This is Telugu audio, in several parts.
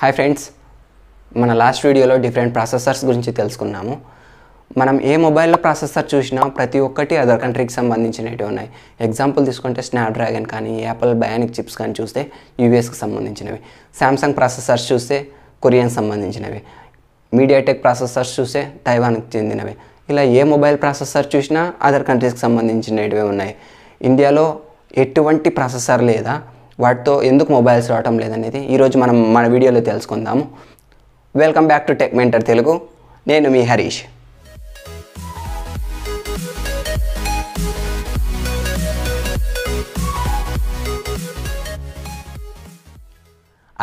హాయ్ ఫ్రెండ్స్ మన లాస్ట్ వీడియోలో డిఫరెంట్ ప్రాసెసర్స్ గురించి తెలుసుకున్నాము మనం ఏ మొబైల్లో ప్రాసెసర్ చూసినా ప్రతి ఒక్కటి అదర్ కంట్రీకి సంబంధించినవి ఉన్నాయి ఎగ్జాంపుల్ తీసుకుంటే స్నాప్డ్రాగన్ కానీ యాపిల్ బయానిక్ చిప్స్ కానీ చూస్తే యూఎస్కి సంబంధించినవి శాంసంగ్ ప్రాసెసర్స్ చూస్తే కొరియన్ సంబంధించినవి మీడియాటెక్ ప్రాసెసర్స్ చూస్తే తైవాన్కి చెందినవి ఇలా ఏ మొబైల్ ప్రాసెసర్ చూసినా అదర్ కంట్రీస్కి సంబంధించినవి ఉన్నాయి ఇండియాలో ఎటువంటి ప్రాసెసర్ లేదా వాటితో ఎందుకు మొబైల్స్ రావటం లేదనేది ఈరోజు మనం మన వీడియోలో తెలుసుకుందాము welcome back to Tech Mentor Telugu నేను మీ హరీష్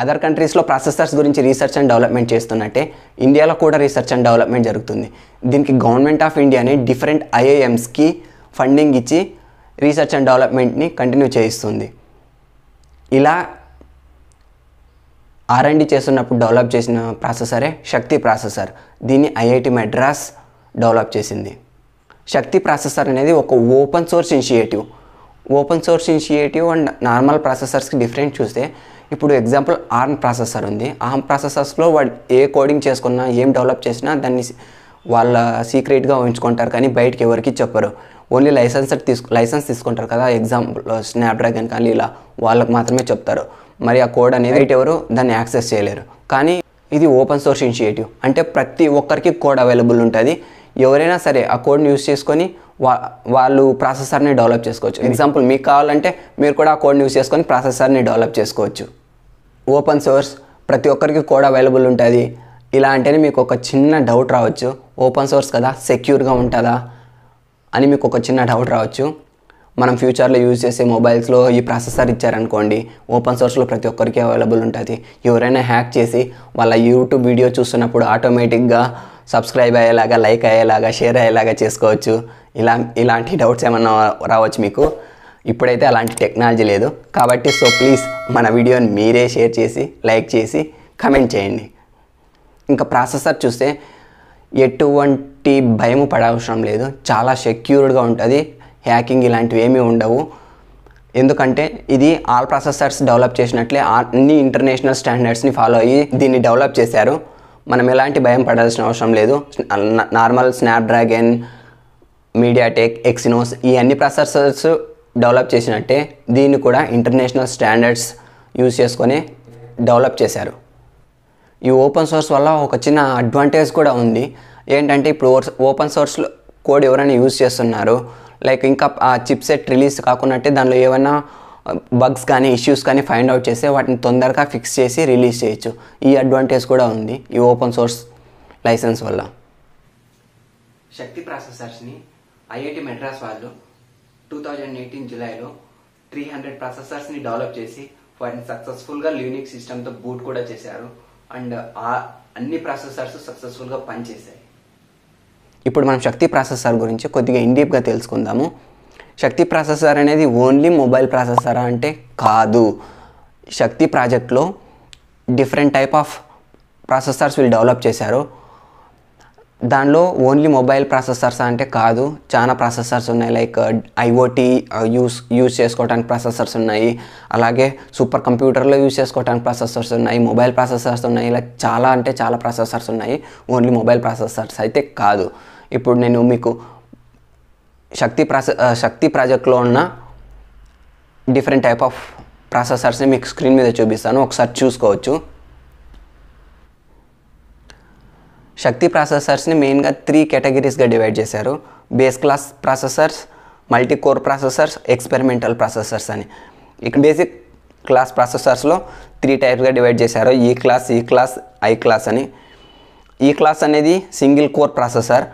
అదర్ కంట్రీస్లో ప్రాసెసర్స్ గురించి రీసెర్చ్ అండ్ డెవలప్మెంట్ చేస్తున్నట్టే ఇండియాలో కూడా రీసెర్చ్ అండ్ డెవలప్మెంట్ జరుగుతుంది దీనికి గవర్నమెంట్ ఆఫ్ ఇండియాని డిఫరెంట్ ఐఐఎమ్స్కి ఫండింగ్ ఇచ్చి రీసెర్చ్ అండ్ డెవలప్మెంట్ని కంటిన్యూ చేయిస్తుంది ఇలా ఆర్ఎండి చేస్తున్నప్పుడు డెవలప్ చేసిన ప్రాసెసరే శక్తి ప్రాసెసర్ దీన్ని ఐఐటి మెడ్రాస్ డెవలప్ చేసింది శక్తి ప్రాసెసర్ అనేది ఒక open source initiative open source initiative and normal ప్రాసెసర్స్కి డిఫరెంట్ చూస్తే ఇప్పుడు ఎగ్జాంపుల్ ఆర్మ్ ప్రాసెసర్ ఉంది ఆర్మ్ ప్రాసెసర్స్లో వాడు ఏ కోడింగ్ చేసుకున్నా ఏం డెవలప్ చేసినా దాన్ని వాళ్ళ సీక్రెట్గా ఉంచుకుంటారు కానీ బయటకి ఎవరికి చెప్పరు ఓన్లీ లైసెన్స్ తీసుకు లైసెన్స్ తీసుకుంటారు కదా ఎగ్జాంపుల్ స్నాప్డ్రాగన్ కానీ ఇలా వాళ్ళకి మాత్రమే చెప్తారు మరి ఆ కోడ్ అనేది ఎవరు దాన్ని యాక్సెస్ చేయలేరు కానీ ఇది ఓపెన్ సోర్స్ ఇనిషియేటివ్ అంటే ప్రతి ఒక్కరికి కోడ్ అవైలబుల్ ఉంటుంది ఎవరైనా సరే ఆ కోడ్ని యూస్ చేసుకొని వా వాళ్ళు ప్రాసెసర్ని డెవలప్ చేసుకోవచ్చు ఎగ్జాంపుల్ మీకు కావాలంటే మీరు కూడా ఆ కోడ్ని యూస్ చేసుకొని ప్రాసెసర్ని డెవలప్ చేసుకోవచ్చు ఓపెన్ సోర్స్ ప్రతి ఒక్కరికి కోడ్ అవైలబుల్ ఉంటుంది ఇలా అంటేనే మీకు ఒక చిన్న డౌట్ రావచ్చు ఓపెన్ సోర్స్ కదా సెక్యూర్గా ఉంటుందా అని మీకు ఒక చిన్న డౌట్ రావచ్చు మనం ఫ్యూచర్లో యూజ్ చేసే మొబైల్స్లో ఈ ప్రాసెసర్ ఇచ్చారనుకోండి ఓపెన్ సోర్స్లో ప్రతి ఒక్కరికి అవైలబుల్ ఉంటుంది ఎవరైనా హ్యాక్ చేసి వాళ్ళ యూట్యూబ్ వీడియో చూస్తున్నప్పుడు ఆటోమేటిక్గా సబ్స్క్రైబ్ అయ్యేలాగా లైక్ అయ్యేలాగా షేర్ అయ్యేలాగా చేసుకోవచ్చు ఇలా ఇలాంటి డౌట్స్ ఏమన్నా రావచ్చు మీకు ఇప్పుడైతే అలాంటి టెక్నాలజీ లేదు కాబట్టి సో ప్లీజ్ మన వీడియోని మీరే షేర్ చేసి లైక్ చేసి కమెంట్ చేయండి ఇంకా ప్రాసెసర్ చూస్తే ఎటువంటి ఎట్టి భయము పడవసరం లేదు చాలా సెక్యూర్డ్గా ఉంటుంది హ్యాకింగ్ ఇలాంటివి ఏమీ ఉండవు ఎందుకంటే ఇది ఆల్ ప్రాసెసర్స్ డెవలప్ చేసినట్లే అన్ని ఇంటర్నేషనల్ స్టాండర్డ్స్ని ఫాలో అయ్యి దీన్ని డెవలప్ చేశారు మనం ఎలాంటి భయం పడాల్సిన అవసరం లేదు నార్మల్ స్నాప్డ్రాగన్ మీడియాటెక్ ఎక్సినోస్ ఈ అన్ని ప్రాసెసర్స్ డెవలప్ చేసినట్టే దీన్ని కూడా ఇంటర్నేషనల్ స్టాండర్డ్స్ యూజ్ చేసుకొని డెవలప్ చేశారు ఈ ఓపెన్ సోర్స్ వల్ల ఒక చిన్న అడ్వాంటేజ్ కూడా ఉంది ఏంటంటే ఇప్పుడు ఓపెన్ సోర్స్లో కోడ్ ఎవరైనా యూజ్ చేస్తున్నారు లైక్ ఇంకా ఆ చిప్సెట్ రిలీజ్ కాకున్నట్టే దానిలో ఏమైనా బగ్స్ కానీ ఇష్యూస్ కానీ ఫైండ్ అవుట్ చేస్తే వాటిని తొందరగా ఫిక్స్ చేసి రిలీజ్ చేయొచ్చు ఈ అడ్వాంటేజ్ కూడా ఉంది ఈ ఓపెన్ సోర్స్ లైసెన్స్ వల్ల శక్తి ప్రాసెసర్స్ని ఐఐటి మెడ్రాస్ వాళ్ళు టూ థౌజండ్ ఎయిటీన్ జులైలో త్రీ హండ్రెడ్ ప్రాసెసర్స్ని డెవలప్ చేసి వాటిని సక్సెస్ఫుల్గా లివినిక్ సిస్టమ్తో బూట్ కూడా చేశారు అండ్ ఆ అన్ని ప్రాసెసర్స్ సక్సెస్ఫుల్గా పనిచేశాయి ఇప్పుడు మనం శక్తి ప్రాసెసర్ గురించి కొద్దిగా ఇండీప్గా తెలుసుకుందాము శక్తి ప్రాసెసర్ అనేది ఓన్లీ మొబైల్ ప్రాసెసరా అంటే కాదు శక్తి ప్రాజెక్ట్లో డిఫరెంట్ టైప్ ఆఫ్ ప్రాసెసర్స్ వీళ్ళు డెవలప్ చేశారు దానిలో ఓన్లీ మొబైల్ ప్రాసెసర్స్ అంటే కాదు చాలా ప్రాసెసర్స్ ఉన్నాయి లైక్ ఐఓటీ యూస్ యూస్ చేసుకోవడానికి ప్రాసెసర్స్ ఉన్నాయి అలాగే సూపర్ కంప్యూటర్లో యూస్ చేసుకోవడానికి ప్రాసెసర్స్ ఉన్నాయి మొబైల్ ప్రాసెసర్స్ ఉన్నాయి ఇలా చాలా అంటే చాలా ప్రాసెసర్స్ ఉన్నాయి ఓన్లీ మొబైల్ ప్రాసెసర్స్ అయితే కాదు ఇప్పుడు నేను మీకు శక్తి ప్రాస శక్తి ప్రాజెక్ట్లో ఉన్న డిఫరెంట్ టైప్ ఆఫ్ ప్రాసెసర్స్ని మీకు స్క్రీన్ మీద చూపిస్తాను ఒకసారి చూసుకోవచ్చు శక్తి ప్రాసెసర్స్ని మెయిన్గా త్రీ కేటగిరీస్గా డివైడ్ చేశారు base class processors multi core processors experimental processors అని ఇక బేసిక్ క్లాస్ ప్రాసెసర్స్లో త్రీ టైప్స్గా డివైడ్ చేశారు ఈ క్లాస్ ఈ క్లాస్ ఐ క్లాస్ అని ఈ క్లాస్ అనేది సింగిల్ కోర్ ప్రాసెసర్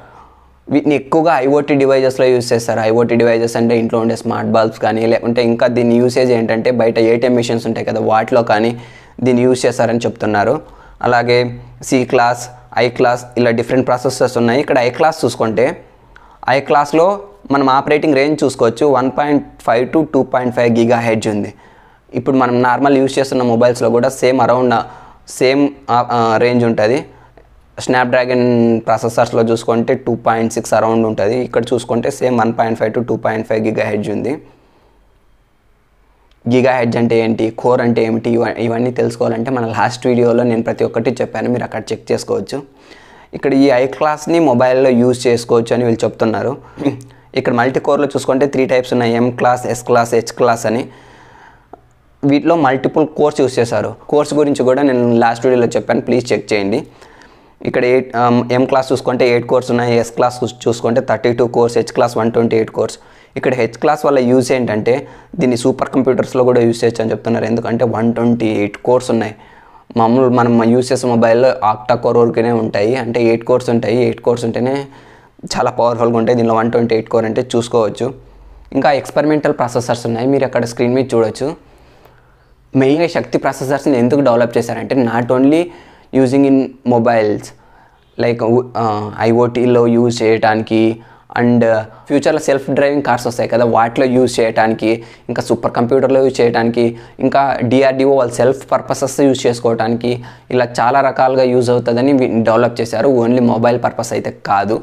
వీటిని ఎక్కువగా ఐఓటీ డివైజెస్లో యూస్ చేస్తారు ఐఓటీ డివైజెస్ అంటే ఇంట్లో ఉండే స్మార్ట్ బల్బ్స్ కానీ లేకుంటే ఇంకా దీని యూసేజ్ ఏంటంటే బయట ఏటీఎం మిషన్స్ ఉంటాయి కదా వాటిలో కానీ దీన్ని యూస్ చేస్తారని చెప్తున్నారు అలాగే సి క్లాస్ ఐ క్లాస్ ఇలా డిఫరెంట్ ప్రాసెసర్స్ ఉన్నాయి ఇక్కడ ఐ క్లాస్ చూసుకుంటే ఐ క్లాస్లో మనం ఆపరేటింగ్ రేంజ్ చూసుకోవచ్చు one point five to two point five giga hertz ఉంది ఇప్పుడు మనం నార్మల్ యూస్ చేస్తున్న మొబైల్స్లో కూడా సేమ్ అరౌండ్ సేమ్ రేంజ్ ఉంటుంది స్నాప్డ్రాగన్ ప్రాసెసర్స్లో చూసుకుంటే టూ పాయింట్ సిక్స్ అరౌండ్ ఉంటుంది ఇక్కడ చూసుకుంటే same one point five to two point five giga hertz ఉంది గిగా హెడ్జ్ అంటే ఏంటి కోర్ అంటే ఏమిటి ఇవన్నీ తెలుసుకోవాలంటే మన లాస్ట్ వీడియోలో నేను ప్రతి ఒక్కటి చెప్పాను మీరు అక్కడ చెక్ చేసుకోవచ్చు ఇక్కడ ఈ ఐ క్లాస్ని మొబైల్లో యూజ్ చేసుకోవచ్చు అని వీళ్ళు చెప్తున్నారు ఇక్కడ మల్టీ కోర్లో చూసుకుంటే త్రీ టైప్స్ ఉన్నాయి M class S class H class అని వీటిలో మల్టిపుల్ కోర్స్ యూస్ చేశారు కోర్స్ గురించి కూడా నేను లాస్ట్ వీడియోలో చెప్పాను ప్లీజ్ చెక్ చేయండి ఇక్కడ ఎయిట్ ఎం క్లాస్ చూసుకుంటే ఎయిట్ కోర్స్ ఉన్నాయి ఎస్ క్లాస్ చూసుకుంటే thirty two cores H class one twenty eight cores ఇక్కడ హెచ్ క్లాస్ వల్ల యూజ్ ఏంటంటే దీన్ని సూపర్ కంప్యూటర్స్లో కూడా యూజ్ చేయొచ్చు అని చెప్తున్నారు ఎందుకంటే వన్ ట్వంటీ ఎయిట్ కోర్స్ ఉన్నాయి మామూలు మనం యూజ్ చేసే మొబైల్లో ఆక్టా కోర్ వరకునే ఉంటాయి అంటే ఎయిట్ కోర్స్ ఉంటాయి ఎయిట్ కోర్స్ ఉంటేనే చాలా పవర్ఫుల్గా ఉంటాయి దీనిలో వన్ ట్వంటీ ఎయిట్ కోర్ అంటే చూసుకోవచ్చు ఇంకా ఎక్స్పెరిమెంటల్ ప్రాసెసర్స్ ఉన్నాయి మీరు అక్కడ స్క్రీన్ మీద చూడొచ్చు మెయిన్గా శక్తి ప్రాసెసర్స్ని ఎందుకు డెవలప్ చేశారంటే not only using in mobiles like ఐఓటీలో యూజ్ చేయడానికి అండ్ ఫ్యూచర్లో సెల్ఫ్ డ్రైవింగ్ కార్స్ వస్తాయి కదా వాటిలో యూజ్ చేయడానికి ఇంకా సూపర్ కంప్యూటర్లో యూజ్ చేయడానికి ఇంకా డిఆర్డిఓ వాళ్ళ సెల్ఫ్ పర్పసెస్ యూజ్ చేసుకోవడానికి ఇలా చాలా రకాలుగా యూజ్ అవుతుందని డెవలప్ చేశారు ఓన్లీ మొబైల్ పర్పస్ అయితే కాదు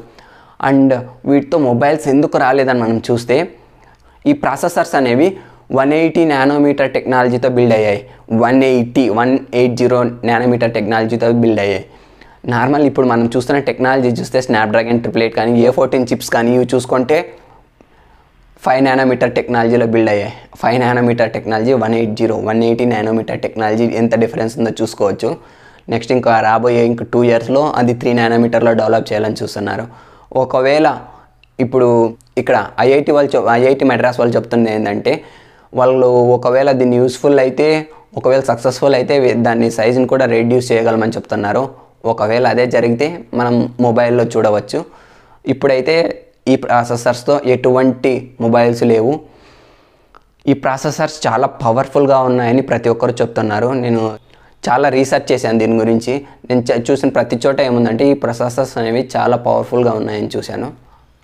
అండ్ వీటితో మొబైల్స్ ఎందుకు రాలేదని మనం చూస్తే ఈ ప్రాసెసర్స్ అనేవి వన్ ఎయిటీ నానోమీటర్ టెక్నాలజీతో బిల్డ్ అయ్యాయి one eighty one eight zero nanometer టెక్నాలజీతో బిల్డ్ అయ్యాయి నార్మల్ ఇప్పుడు మనం చూస్తున్న టెక్నాలజీ చూస్తే స్నాప్డ్రాగన్ ట్రిపుల్ ఎయిట్ కానీ ఏ ఫోర్టీన్ చిప్స్ కానీ ఇవి చూసుకుంటే ఫైవ్ నానోమీటర్ టెక్నాలజీలో బిల్డ్ అయ్యాయి five nanometer technology one eight zero one eighty nanometer technology ఎంత డిఫరెన్స్ ఉందో చూసుకోవచ్చు నెక్స్ట్ ఇంకా రాబోయే ఇంక టూ ఇయర్స్లో అది త్రీ నానోమీటర్లో డెవలప్ చేయాలని చూస్తున్నారు ఒకవేళ ఇప్పుడు ఇక్కడ ఐఐటి వాళ్ళు ఐఐటి మెడ్రాస్ వాళ్ళు చెప్తుంది ఏంటంటే వాళ్ళు ఒకవేళ దీన్ని యూస్ఫుల్ అయితే ఒకవేళ సక్సెస్ఫుల్ అయితే దాన్ని సైజుని కూడా రెడ్యూస్ చేయగలమని చెప్తున్నారు ఒకవేళ అదే జరిగితే మనం మొబైల్లో చూడవచ్చు ఇప్పుడైతే ఈ ప్రాసెసర్స్తో ఎటువంటి మొబైల్స్ లేవు ఈ ప్రాసెసర్స్ చాలా పవర్ఫుల్గా ఉన్నాయని ప్రతి ఒక్కరు చెప్తున్నారు నేను చాలా రీసెర్చ్ చేశాను దీని గురించి నేను చూసిన ప్రతి చోట ఏముందంటే ఈ ప్రాసెసర్స్ అనేవి చాలా పవర్ఫుల్గా ఉన్నాయని చూశాను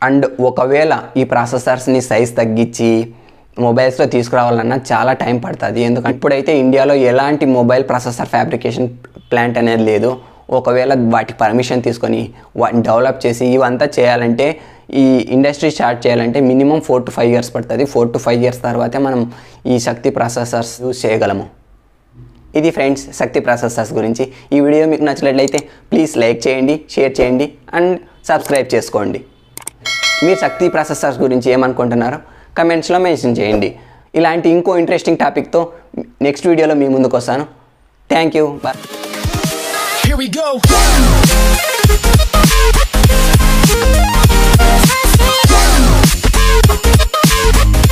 అండ్ ఒకవేళ ఈ ప్రాసెసర్స్ని సైజ్ తగ్గించి మొబైల్స్లో తీసుకురావాలన్నా చాలా టైం పడుతుంది ఎందుకంటే ఇప్పుడైతే ఇండియాలో ఎలాంటి మొబైల్ ప్రాసెసర్ ఫ్యాబ్రికేషన్ ప్లాంట్ అనేది లేదు ఒకవేళ వాటి పర్మిషన్ తీసుకొని వాటిని డెవలప్ చేసి ఇవంతా చేయాలంటే ఈ ఇండస్ట్రీ స్టార్ట్ చేయాలంటే minimum four to five years పడుతుంది ఫోర్ టు ఫైవ్ ఇయర్స్ తర్వాతే మనం ఈ శక్తి ప్రాసెసర్స్ యూజ్ చేయగలము ఇది ఫ్రెండ్స్ శక్తి ప్రాసెసర్స్ గురించి ఈ వీడియో మీకు నచ్చినట్లయితే ప్లీజ్ లైక్ చేయండి షేర్ చేయండి అండ్ సబ్స్క్రైబ్ చేసుకోండి మీరు శక్తి ప్రాసెసర్స్ గురించి ఏమనుకుంటున్నారో కమెంట్స్లో మెన్షన్ చేయండి ఇలాంటి ఇంకో ఇంట్రెస్టింగ్ టాపిక్తో నెక్స్ట్ వీడియోలో మీ ముందుకు వస్తాను థ్యాంక్ యూ బాయ్ Here